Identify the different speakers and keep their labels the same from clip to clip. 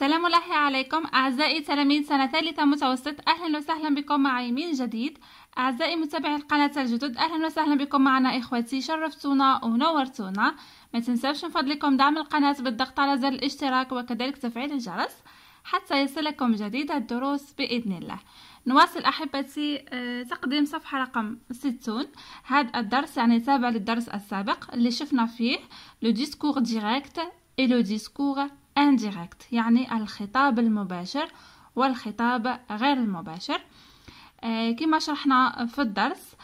Speaker 1: سلام الله عليكم أعزائي تلاميذ سنة ثالثة متوسط أهلا وسهلا بكم معي من جديد أعزائي متابعي القناة الجدد أهلا وسهلا بكم معنا إخوتي شرفتونا ونورتونا ما تنسوش من فضلكم دعم القناة بالضغط على زر الاشتراك وكذلك تفعيل الجرس حتى يصلكم جديد الدروس بإذن الله نواصل أحبتي آه، تقديم صفحة رقم 60 هذا الدرس يعني تابع للدرس السابق اللي شفنا فيه لو ديسكور ديريكت اي لو ديسكور indirect يعني الخطاب المباشر والخطاب غير المباشر آه، كما شرحنا في الدرس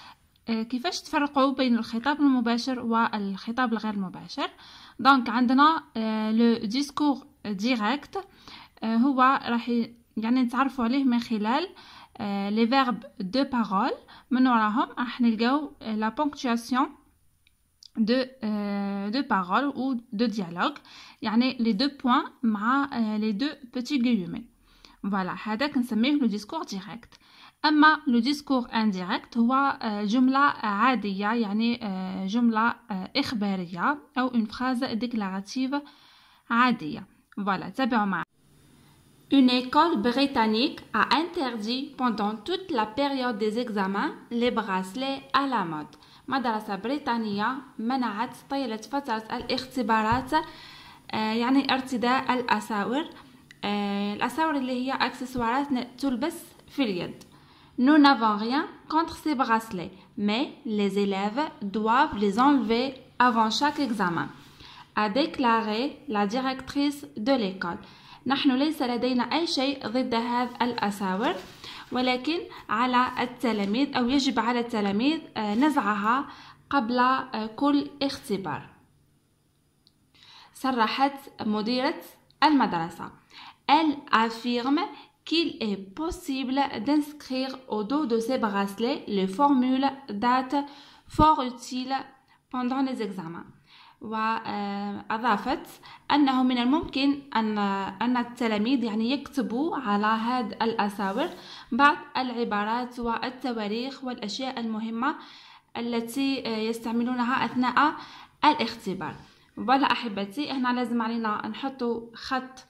Speaker 1: آه، كيفاش تفرقوا بين الخطاب المباشر والخطاب الغير مباشر دونك عندنا لو ديسكور ديريكت هو راح يعني نتعرفوا عليه من خلال لي فيرب دو بارول من وراهم راح نلقاو لا آه، بونكتواسيون de, euh, de paroles ou de dialogue. a les deux points euh, les deux petits guillemets. Voilà, هذا كنسميه le discours direct. mais le discours indirect c'est euh, une phrase déclarative Voilà, Une école britannique a interdit pendant toute la période des examens les bracelets à la mode. مدرسة بريطانية منعت طيلة فترة الاختبارات آه، يعني ارتداء الأساور آه، الأساور اللي هي أكسسوارات تلبس في اليد Nous n'avons rien contre ces bracelets, mais les élèves doivent les enlever avant chaque examen, a déclaré la directrice de l'école. نحن ليس لدينا أي شيء ضد هذا الأساور. ولكن على التلاميذ أو يجب على التلاميذ نزعها قبل كل اختبار صرحت مديرة المدرسة Elle affirme qu'il est possible d'inscrire au dos de ces bracelets les formules dates fort utiles pendant les examens. وأضافت آه، أنه من الممكن أن أن التلاميذ يعني يكتبوا على هذه الأساور بعض العبارات والتواريخ والأشياء المهمة التي آه، يستعملونها أثناء الاختبار ولا أحبتي هنا لازم علينا نحط خط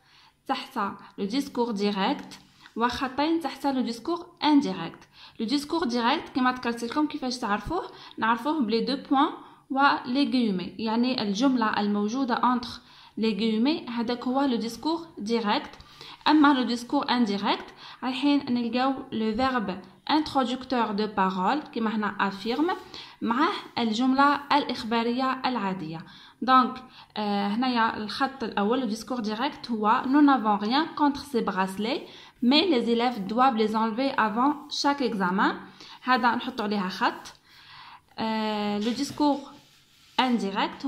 Speaker 1: تحت لو ديسكور ديريكت وخطين تحت لو ديسكور انديريكت لو ديسكور ديريكت كما ذكرت لكم كيفاش تعرفوه نعرفوه بلي دو بوين وليغيومي يعني الجملة الموجودة entre ليغيومي هذاك هو لو ديسكور ديريكت اما لو ديسكور انديريكت رايحين نلقاو لو فيرب introducteur دو بارول كيما هنا افيرم مع الجملة الإخبارية العادية دونك آه هنايا الخط الأول لو ديسكور ديريكت هو نو نافون ريان كونتر سي براسلي مي لي زيلاف دواب لي زونلفي افون شاك اكزامان هذا نحطو عليها خط آه لو ديسكور indirecte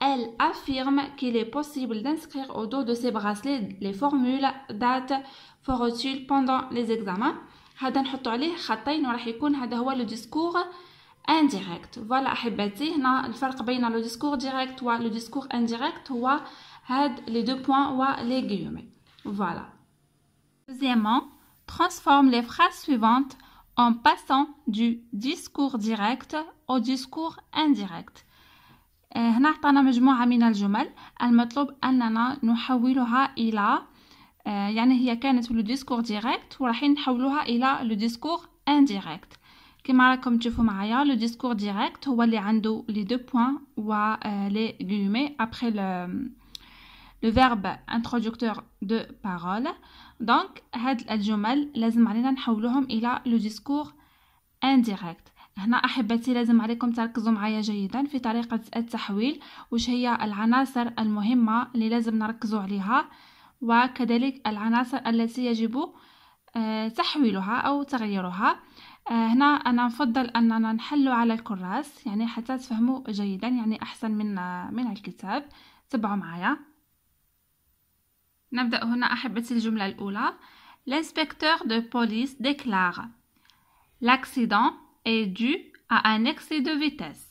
Speaker 1: elle affirme qu'il est possible d'inscrire au dos de ses bracelets les formules, dates, fortunes pendant les examens. On discours عليه indirect Voilà, le هنا الفرق بين le discours direct le discours indirect هو les deux points ou و guillemets. Voilà. deuxièmement transforme les phrases suivantes en passant du discours direct au discours indirect آه، هنا عطانا مجموعة من الجمل المطلوب أننا نحولها إلى آه، يعني هي كانت لو ديسكور ديريكت ورايحين نحولوها إلى لو ديسكور انديريكت كما راكم تشوفوا معايا لو ديسكور ديريكت هو اللي عنده لي دو بوين و لي غيمي ابري لو فيرب انترودكتور دو بارول دونك هاد الجمل لازم علينا نحولهم الى لو ديسكور انديريكت هنا أحبتي لازم عليكم تركزوا معايا جيدا في طريقة التحويل وش هي العناصر المهمة اللي لازم نركزوا عليها وكذلك العناصر التي يجب آه، تحويلها أو تغييرها آه، هنا أنا نفضل أننا نحل على الكراس يعني حتى تفهموا جيدا يعني أحسن من آه، من الكتاب تبعوا معايا نبدأ هنا أحبتي الجملة الأولى L'inspecteur de police déclare L'accident est dû à un excès de vitesse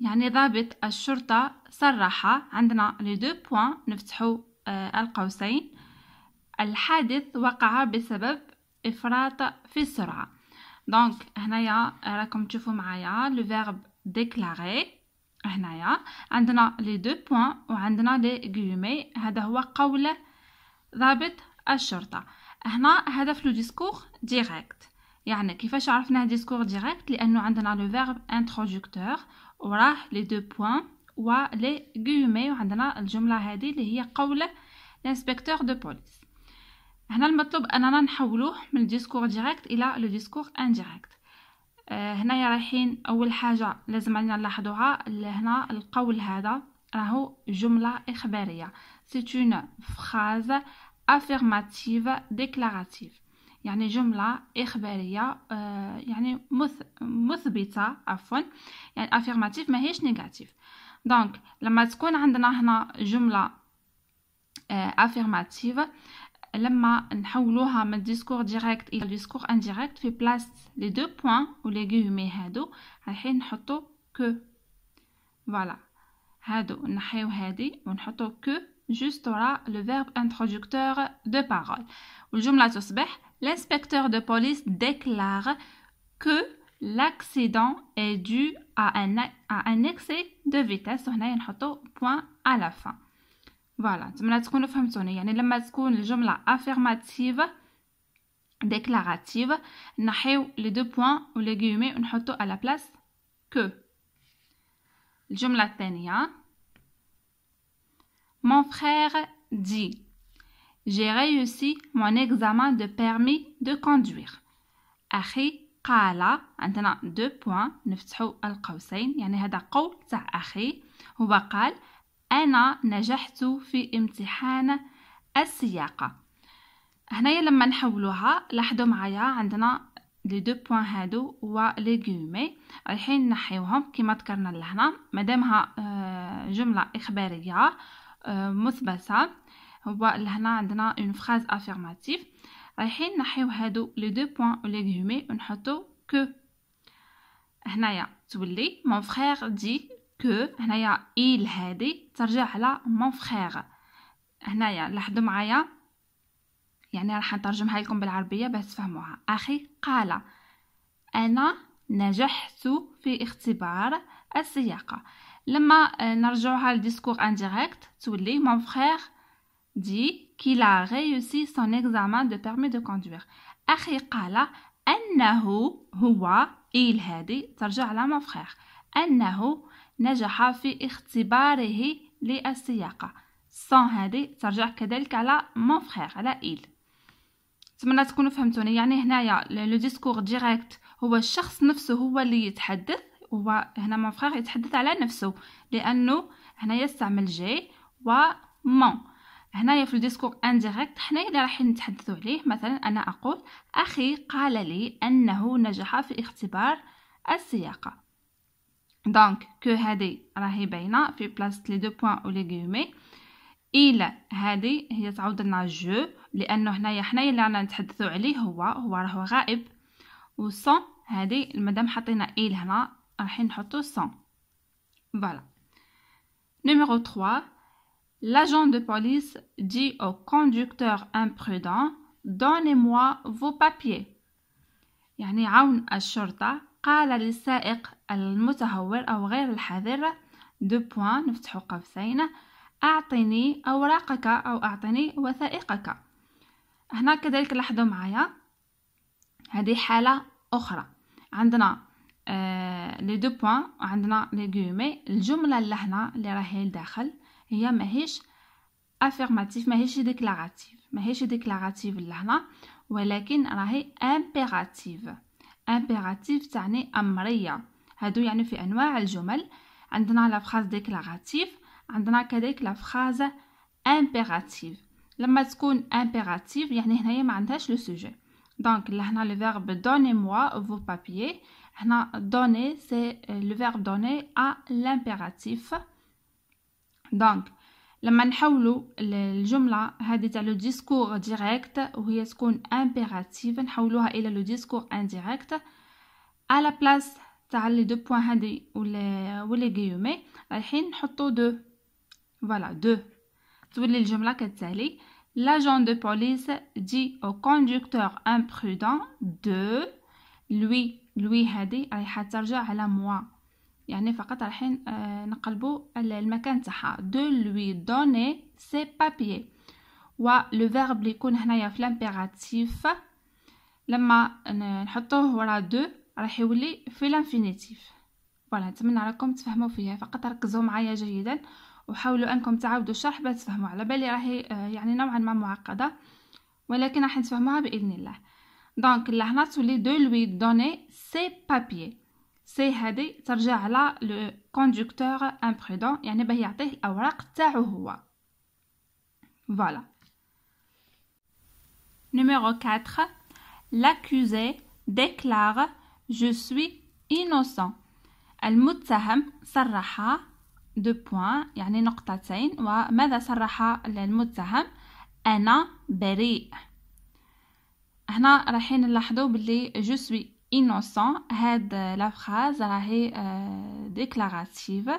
Speaker 1: يعني ضابط الشرطة صرح عندنا لي دو بوان نفتحو آه، القوسين الحادث وقع بسبب إفراط في السرعة دونك هنايا راكم تشوفوا معايا لو فيرب ديكلاري هنايا عندنا لي دو بوان وعندنا لي غيومي هذا هو قول ضابط الشرطة هنا هدف لو ديسكور ديريكت يعني كيفاش عرفنا ديسكور ديريكت لانه عندنا لو فيرب انترودكتور وراه لي دو بوين ولي غومي وعندنا الجمله هذه اللي هي قوله لانسبكتور دو بوليس هنا المطلوب اننا نحولوه من ديسكور ديريكت الى لو ديسكور انديريكت هنايا رايحين اول حاجه لازم علينا نلاحظوها هنا القول هذا راهو جمله اخباريه سي اون فراز افيرماتيف ديكلاراتيف يعني جملة إخبارية آه، يعني مث... مثبتة عفوا يعني affirmative ماهيش نيجاتيف دونك لما تكون عندنا هنا جملة أفيرماتيف آه، لما نحولوها من ديسكور ديريكت الى ديسكور انديريكت في بلاصه لي دو بوين و لي غيومي هادو رايحين نحطو كو فوالا هادو نحيو هادي ونحطو كو جوست ورا لو فيرب انترودكتور دو بارول والجمله تصبح l'inspecteur de police déclare que l'accident est dû à un, à un excès de vitesse. On a un point à la fin. Voilà, c'est ce qu'on a fait. affirmative déclarative. On les deux points ou les guillemets on à la place que. La mon frère dit J'ai réussi mon examen de permis de conduire. أخي قال عندنا دو بوان نفتحو القوسين يعني هذا قول تاع أخي هو قال أنا نجحت في امتحان السياقة هنايا لما نحولوها لاحظوا معايا عندنا لي دو بوان هادو و غومي رايحين نحيوهم كما ذكرنا لهنا مادامها جمله اخباريه مثبته هو لهنا عندنا اون فراز افيرماتيف رايحين نحيو هادو لي دو بوين ليغومي ونحطو كو هنايا تولي مون فرير دي كو هنايا ايل هادي ترجع على مون فرير هنايا لاحظوا معايا يعني راح نترجمها لكم بالعربيه باش تفهموها اخي قال انا نجحت في اختبار السياقه لما نرجعوها لديسكور انديريكت تولي مون فرير dit qu'il a réussi son examen de permis de conduire أخي قال أنه هو إيل هذه ترجع على لما فخير أنه نجح في اختباره للسياقة سون هذه ترجع كذلك على مون فخير على إيل نتمنى تكونوا فهمتوني يعني هنايا لو ديسكور ديريكت هو الشخص نفسه هو اللي يتحدث هو هنا مون فخير يتحدث على نفسه لأنه هنا يستعمل جي و مون هنايا في الديسكور انديريكت حنايا اللي راح نتحدثوا عليه مثلا انا اقول اخي قال لي انه نجح في اختبار السياقه دونك كو هذه راهي باينه في بلاصه لي دو بوين و لي غيومي الى هذه هي تعود لنا جو لانه هنايا حنايا اللي رانا نتحدثوا عليه هو هو راهو غائب و سون هذه مادام حطينا ايل هنا راح نحطو سون فوالا نيميرو 3 L'agent de police dit au conducteur imprudent Donnez-moi vos papiers. يعني عون الشرطة قال للسائق المتهور أو غير الحذر دو بوان نفتح قوسين أعطني أوراقك أو أعطني وثائقك هنا كذلك لاحظوا معايا هذه حالة أخرى عندنا لي دو بوان عندنا لي الجملة اللي هنا اللي راهي لداخل هي ماهيش افيرماتيف ماهيش ديكلاراتيف ماهيش ديكلاراتيف لهنا ولكن راهي امبيراتيف امبيراتيف تعني امريه هادو يعني في انواع الجمل عندنا لا فراز ديكلاراتيف عندنا كذلك لا فراز امبيراتيف لما تكون امبيراتيف يعني هنايا ما عندهاش لو سوجي دونك لهنا لو فيرب دوني موا فو بابيي هنا دوني سي لو فيرب دوني ا لامبيراتيف دونك لما نحولوا الجملة هذه تاع لو ديسكور ديريكت وهي تكون امبيراتيف نحولوها الى لو ديسكور انديريكت على بلاص تاع لي دو بوين هادي ولا ولا غيومي الحين نحطو دو فوالا دو تولي الجملة كالتالي L'agent de police dit au conducteur imprudent de lui lui هذه رايحة ترجع على moi يعني فقط رايحين آه، نقلبوا المكان تاعها دو لوي دوني سي بابي و لو فيرب لي يكون هنايا في لامبيراتيف لما نحطوه ورا دو راح يولي في لانفينيتيف فوالا نتمنى راكم تفهموا فيها فقط ركزوا معايا جيدا وحاولوا انكم تعاودوا الشرح باش تفهموا على بالي راهي آه، يعني نوعا ما معقده ولكن راح نتفهموها باذن الله دونك لهنا تولي دو لوي دوني سي بابي سي هادي ترجع على لو كوندكتور امبرودون يعني باه يعطيه الاوراق تاعو هو فوالا نيميرو 4 لاكوزي ديكلار جو سوي انوسون المتهم صرح دو بوان يعني نقطتين وماذا صرح المتهم انا بريء هنا رايحين نلاحظوا باللي جو سوي innocent هاد لا فراز راهي ديكلاراتيف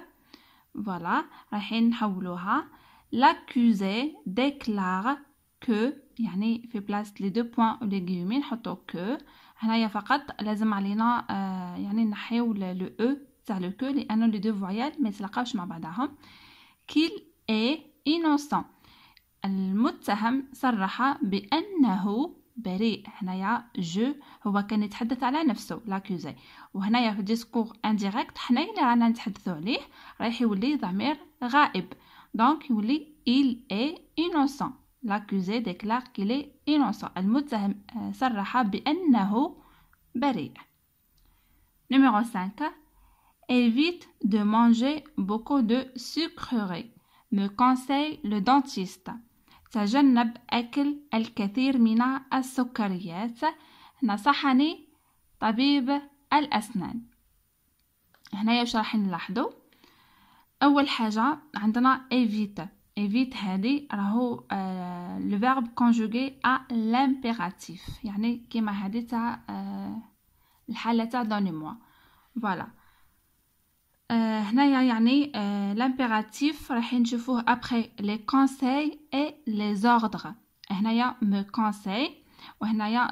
Speaker 1: فوالا رايحين نحولوها لاكوزي ديكلار كو يعني في بلاصه لي دو بوين و لي نحطو كو هنايا فقط لازم علينا آه، يعني نحيو لو او e، تاع لو كو لانه لي دو فويال ما يتلاقاوش مع بعضهم كيل اي innocent المتهم صرح بأنه بريء هنايا جو هو كان يتحدث على نفسه لاكوزي وهنايا في ديسكور انديريكت حنايا اللي رانا نتحدثوا عليه رايح يولي ضمير غائب دونك يولي il est innocent l'accusé déclare qu'il est innocent المتهم آه، صرح بأنه بريء numéro 5 évite de manger beaucoup de sucreries me conseille le dentiste تجنب أكل الكثير من السكريات نصحني طبيب الأسنان هنا راح نلاحظو أول حاجة عندنا إيفيت إيفيت هادي راهو آه كونجوغي ا لامبيراتيف يعني كيما هادي تاع آه، الحالة تاع دوني موا voilà Euh, euh, l'impératif après les conseils et les ordres me conseil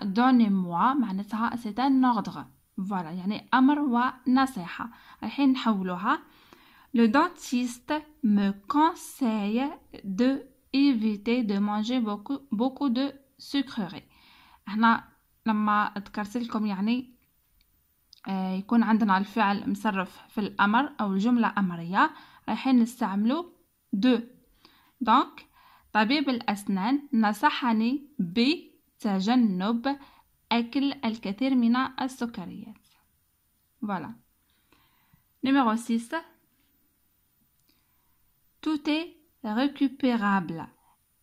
Speaker 1: donnez-moi c'est un ordre voilà يعني أمر le dentiste me conseille de éviter de manger beaucoup de sucreries آه، يكون عندنا الفعل مصرف في الأمر أو الجملة أمرية رايحين نستعملو دو دونك طبيب الأسنان نصحني بتجنب أكل الكثير من السكريات فوالا نيميرو 6 Tout est récupérable.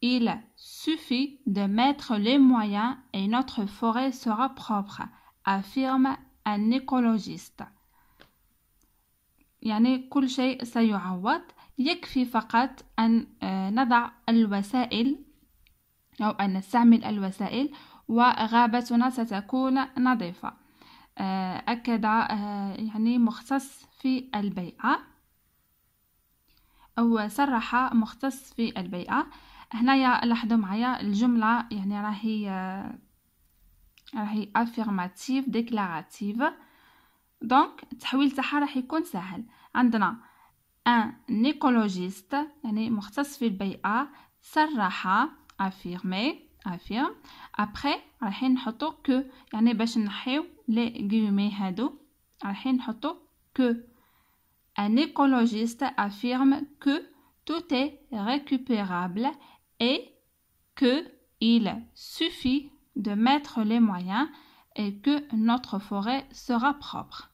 Speaker 1: Il suffit de mettre les moyens et notre forêt sera propre, affirme un يعني كل شيء سيعوض يكفي فقط أن آه، نضع الوسائل أو أن نستعمل الوسائل وغابتنا ستكون نظيفة آه، أكد آه، يعني مختص في البيئة أو صرح مختص في البيئة هنايا لاحظوا معايا الجملة يعني راهي راهي affirmative déclarative دونك التحويل تاعها راح يكون سهل عندنا ان ايكولوجيست يعني مختص في البيئه صرح افيرمي افيرم ابري راح نحطو كو يعني باش نحيو لي غيومي هادو راح نحطو كو ان écologiste افيرم كو توت اي ريكوبيرابل اي كو il suffit de mettre les moyens et que notre forêt sera propre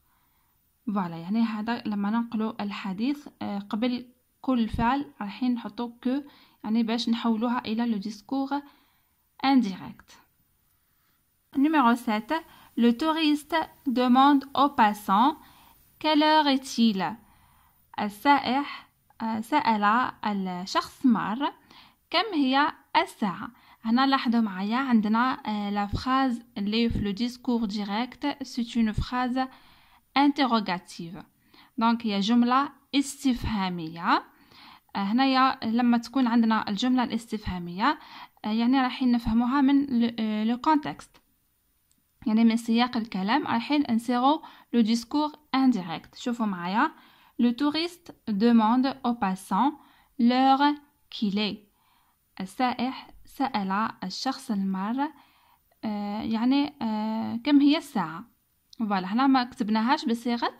Speaker 1: Voilà. يعني هذا لما ننقلوا الحديث قبل كل فعل الحين نحطوا que يعني باش نحولوها الى لو ديسكور indirect numéro 7 le touriste demande au passant quelle heure est-il السائح سأل الشخص مار كم هي الساعة هنا لاحظوا معايا عندنا لا آه، فراز اللي في ديسكور ديريكت سي اون فراز انتروغاتيف دونك هي جمله استفهاميه هنايا لما تكون عندنا الجمله الاستفهاميه آه، يعني رايحين نفهموها من لو كونتكست آه، يعني من سياق الكلام رايحين نسيرو لو ديسكور انديريكت شوفوا معايا لو توريست دوموند او باسون لور كيلي السائح سأل الشخص المارة يعني آه، كم هي الساعة فوالا هنا ما كتبناهاش بصيغة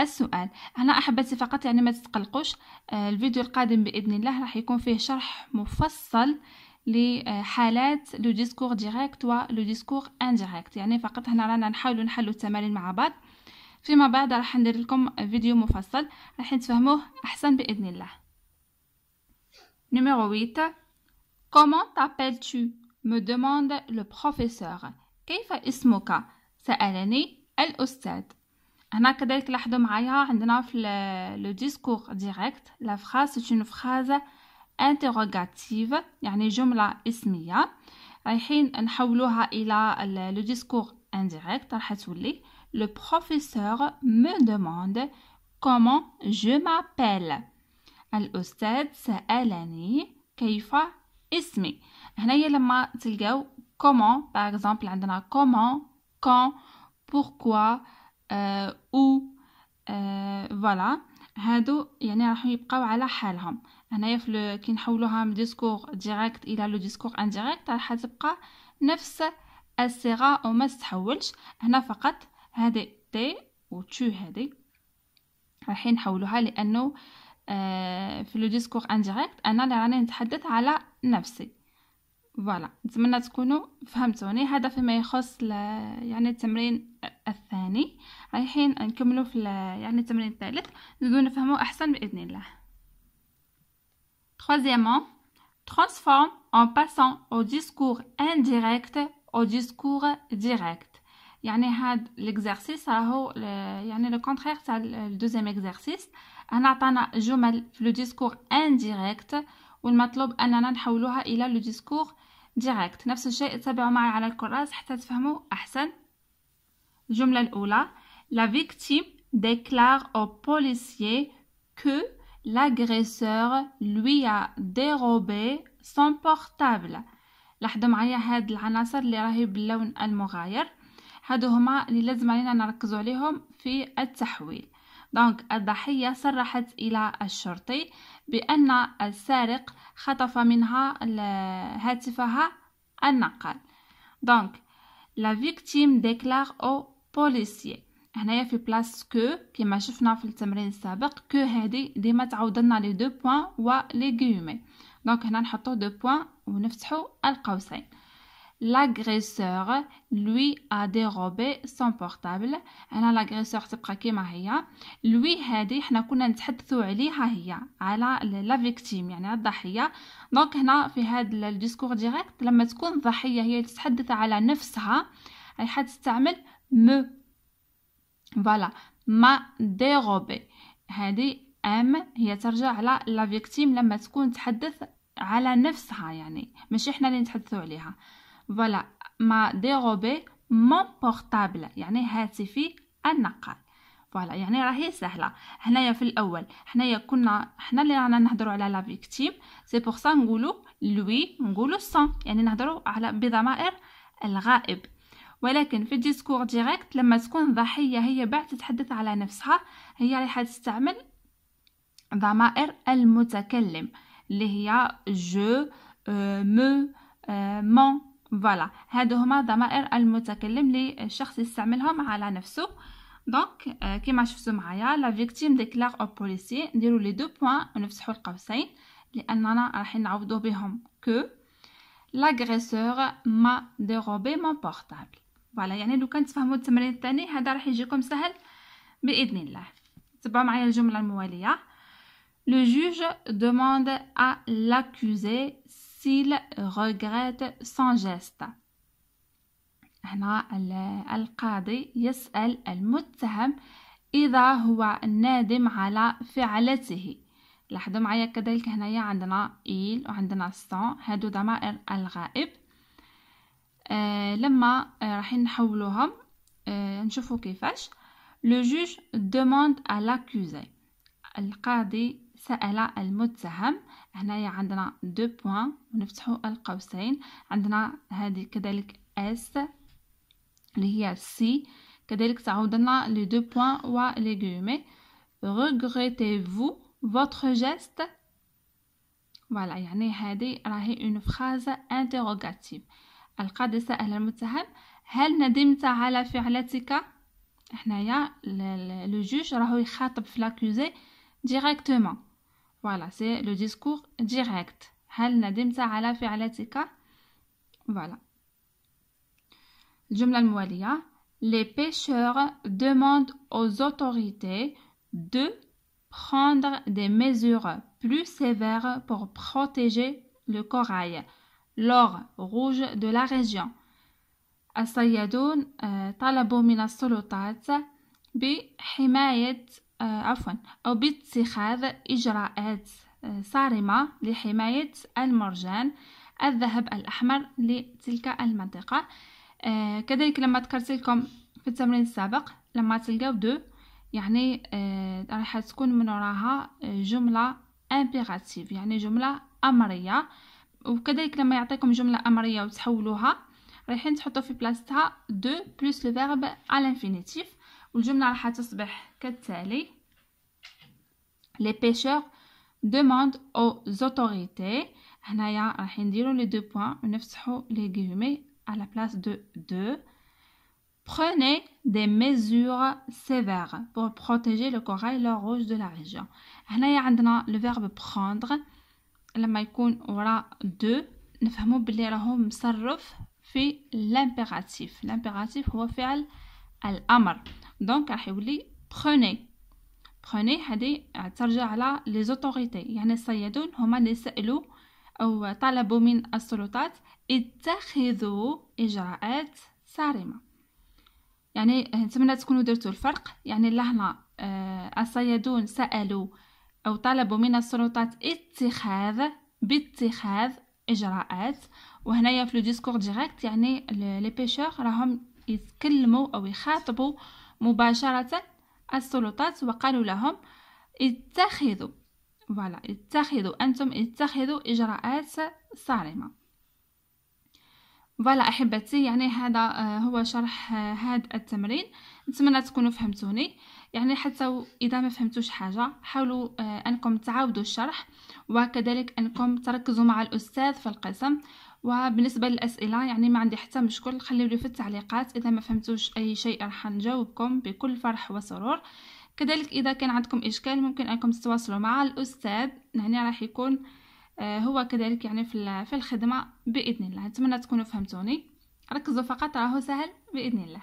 Speaker 1: السؤال هنا أحبتي فقط يعني ما تتقلقوش آه، الفيديو القادم بإذن الله راح يكون فيه شرح مفصل لحالات لو ديسكور ديريكت ولو ديسكور انديريكت يعني فقط هنا رانا نحاولوا نحلوا التمارين مع بعض فيما بعد راح ندير لكم فيديو مفصل راح تفهموه احسن باذن الله نيميرو 8 Comment t'appelles-tu Me demande le professeur. Qu'est-ce que t'appelles-tu Me demande l'auteur. On va parler avec elle dans le discours direct. La phrase est une phrase interrogative, c'est-à-dire une phrase qui a un nom. On va la transformer dans le discours indirect. Elle va dire Le professeur me demande comment je m'appelle. L'auteur me demande comment je m'appelle. اسمي هنايا لما تلقاو كومون باغ اكزومبل عندنا كومون كون بوركوا او فوالا هادو يعني راح يبقاو على حالهم هنايا في كي نحولوها من ديسكور ديريكت الى لو ديسكور انديريكت راح تبقى نفس الصيغه وما تتحولش هنا فقط هذه تي و تو هذه راح نحولوها لانه آه، في لو ديسكور انديريكت انا اللي راني نتحدث على نفسي فوالا نتمنى تكونوا فهمتوني هذا فيما يخص ل... يعني التمرين الثاني رايحين نكملوا في ل... يعني التمرين الثالث نزيدو نفهموا احسن باذن الله Troisièmement, transforme en passant au discours indirect au discours direct. يعني هاد l'exercice راهو يعني le contraire تاع le deuxième exercice. انا عطانا جمل في le discours indirect والمطلوب أننا نحولوها إلى لو ديسكور ديريكت نفس الشيء تابعوا معي على الكراس حتى تفهموا أحسن الجملة الأولى لا فيكتيم ديكلار او بوليسيي كو لاغريسور لوي ا ديروبي سون بورتابل لاحظوا معايا هاد العناصر اللي راهي باللون المغاير هادو هما اللي لازم علينا نركز عليهم في التحويل دونك الضحية صرحت إلى الشرطي بأن السارق خطف منها هاتفها النقال دونك لا فيكتيم ديكلار او بوليسيي هنايا في بلاص كو كما شفنا في التمرين السابق كو هذه ديما تعاود لنا لي دو بوين و لي غيومي دونك هنا نحطو دو بوين ونفتحو القوسين l'agresseur lui a dérobé son portable هنا l'agresseur تبقى كيما هي lui هادي حنا كنا نتحدثوا عليها هي على لا فيكتيم يعني الضحيه دونك هنا في هذا الديسكور ديريكت لما تكون الضحيه هي تتحدث على نفسها راح تستعمل مو فوالا ما ديروبي هادي ام هي ترجع على لا فيكتيم لما تكون تحدث على نفسها يعني ماشي حنا اللي نتحدثوا عليها فوالا ما ديغوبي مون بورتابل يعني هاتفي النقال فوالا يعني راهي سهله هنايا في الاول حنايا كنا حنا اللي رانا نهضروا على لا فيكتيم سي بور سا نقولوا لوي نقولوا سون يعني نهضروا على بضمائر الغائب ولكن في الديسكور ديريكت لما تكون ضحيه هي بعد تتحدث على نفسها هي راح تستعمل ضمائر المتكلم اللي هي جو آه، مو آه، مون فوالا هادو هما ضمائر المتكلم لي الشخص يستعملهم على نفسه دونك euh, كيما شفتوا معايا لا فيكتيم ديكلار او بوليسي نديرو لي دو بوين ونفسحوا القوسين لاننا راح نعوضو بهم كو لاغريسور ما ديروبي مون بورتابل فوالا يعني لو كان تفهموا التمرين الثاني هذا راح يجيكم سهل باذن الله تبعوا معايا الجمله المواليه لو جوج دوموند ا لاكوزي s'il regrette son geste هنا القاضي يسأل المتهم إذا هو نادم على فعلته لاحظوا معايا كذلك هنايا عندنا إيل وعندنا سون هادو ضمائر الغائب آه لما راح نحولوهم آه نشوفوا كيفاش لو جوج دوموند ا القاضي سأل المتهم هنايا عندنا دو بوان ونفتحوا القوسين عندنا هذه كذلك اس اللي هي سي كذلك تعود لنا لي دو بوان و ليغومي ريغريتي فو فوتغ جيست فوالا يعني هذه راهي اون فراز انتيروغاتيف القادسة أهل المتهم هل ندمت على فعلتك هنايا لو جوج راهو يخاطب في لاكوزي ديريكتومون Voilà, c'est le discours direct. هل ندمت على فعلتك؟ Voilà. Jumla Les pêcheurs demandent aux autorités de prendre des mesures plus sévères pour protéger le corail, l'or rouge de la région. الصيادون طلبوا من bi بحماية آه، عفوا أو باتخاذ إجراءات آه، صارمة لحماية المرجان الذهب الأحمر لتلك المنطقة آه، كذلك لما ذكرت لكم في التمرين السابق لما تلقاو دو يعني راح تكون من وراها جملة امبيراتيف يعني جملة أمرية وكذلك لما يعطيكم جملة أمرية وتحولوها رايحين تحطوا في بلاصتها دو بلس لو فيرب على الانفينيتيف والجملة راح تصبح كالتالي les pêcheurs demandent aux autorités هنايا راح نديرو لي دو بوين ونفسحو لي غيومي على دو Prenez des mesures sévères pour protéger le corail le rouge de la région. هنايا عندنا le verbe prendre l'impératif. L'impératif دونك راح يولي بروني بروني هادي ترجع على لي زوتوريتي يعني الصيادون هما اللي سالوا او طلبوا من السلطات اتخذوا اجراءات صارمه يعني نتمنى تكونوا درتوا الفرق يعني لهنا آه الصيادون سالوا او طلبوا من السلطات اتخاذ باتخاذ اجراءات وهنايا في لو ديسكور ديريكت يعني لي بيشور راهم يتكلموا او يخاطبوا مباشرة السلطات وقالوا لهم اتخذوا فوالا اتخذوا أنتم اتخذوا إجراءات صارمة فوالا أحبتي يعني هذا آه، هو شرح هذا آه، التمرين نتمنى تكونوا فهمتوني يعني حتى إذا ما فهمتوش حاجة حاولوا آه، أنكم تعاودوا الشرح وكذلك أنكم تركزوا مع الأستاذ في القسم وبالنسبة للأسئلة يعني ما عندي حتى مشكل خليولي في التعليقات إذا ما فهمتوش أي شيء راح نجاوبكم بكل فرح وسرور كذلك إذا كان عندكم إشكال ممكن أنكم تتواصلوا مع الأستاذ هنا راح يكون آه، هو كذلك يعني في الخدمة بإذن الله أتمنى تكونوا فهمتوني ركزوا فقط راهو سهل بإذن الله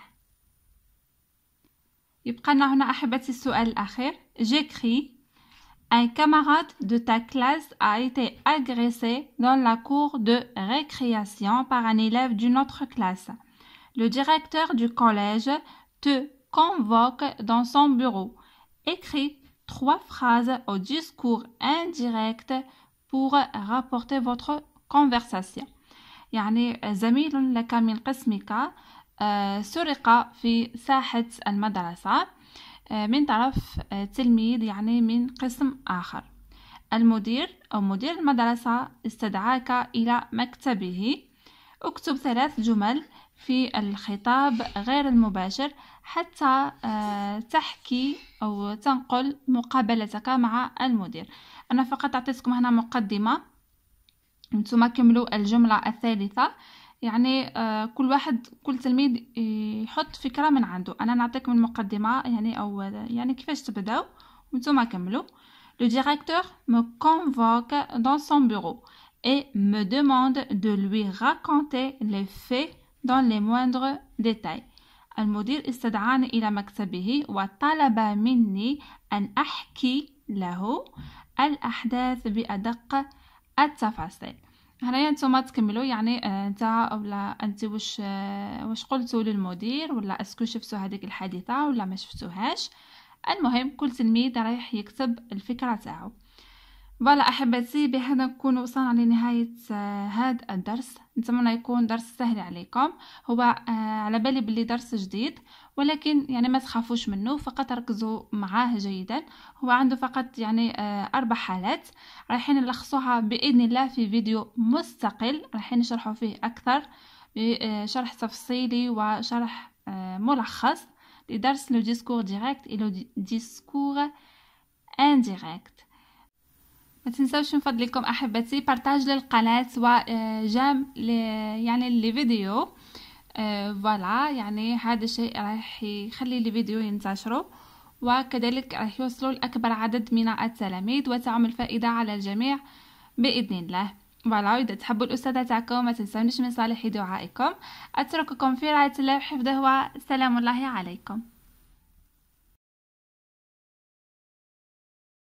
Speaker 1: يبقى لنا هنا أحبتي السؤال الأخير جيكري Un camarade de ta classe a été agressé dans la cour de récréation par un élève d'une autre classe. Le directeur du collège te convoque dans son bureau. Écris trois phrases au discours indirect pour rapporter votre conversation. يعني زميل لك من قسمك سرق في آه، من طرف آه، تلميذ يعني من قسم آخر المدير أو مدير المدرسة استدعاك إلى مكتبه اكتب ثلاث جمل في الخطاب غير المباشر حتى آه، تحكي أو تنقل مقابلتك مع المدير أنا فقط أعطيتكم هنا مقدمة نتوما كملوا الجملة الثالثة يعني آه، كل واحد كل تلميذ يحط فكره من عنده انا نعطيكم المقدمه يعني او يعني كيفاش تبداو وانتم كملوا لو ديريكتور مو كونفوك دون سون بيرو اي مو دوموند دو لوي راكونتي لي في دون لي moindres ديتاي المدير استدعاني إلى مكتبه وطلب مني أن أحكي له الأحداث بأدق التفاصيل هنايا نتوما تكملوا يعني آه، نتا ولا انت واش آه، واش قلتوا للمدير ولا اسكو شفتوا هذيك الحادثه ولا ما شفتوهاش المهم كل تلميذ رايح يكتب الفكره تاعو فوالا احبتي بهذا نكون وصلنا لنهايه هذا آه، الدرس نتمنى يكون درس سهل عليكم هو على بالي بلي درس جديد ولكن يعني ما تخافوش منه فقط ركزوا معاه جيدا هو عنده فقط يعني آه، أربع حالات رايحين نلخصوها بإذن الله في فيديو مستقل رايحين نشرحه فيه أكثر بشرح تفصيلي وشرح آه، ملخص لدرس لو ديسكور ديريكت اي لو ديسكور انديريكت ما تنساوش من فضلكم احبتي بارتاج للقناه وجام آه، يعني لي آه، فوالا يعني هذا الشيء راح يخلي الفيديو ينتشروا وكذلك راح يوصلوا لأكبر عدد من التلاميذ وتعم الفائدة على الجميع بإذن الله فوالا إذا تحبوا الأستاذة تاعكم ما تنسونيش من صالح دعائكم أترككم في رعاية الله وحفظه وسلام الله عليكم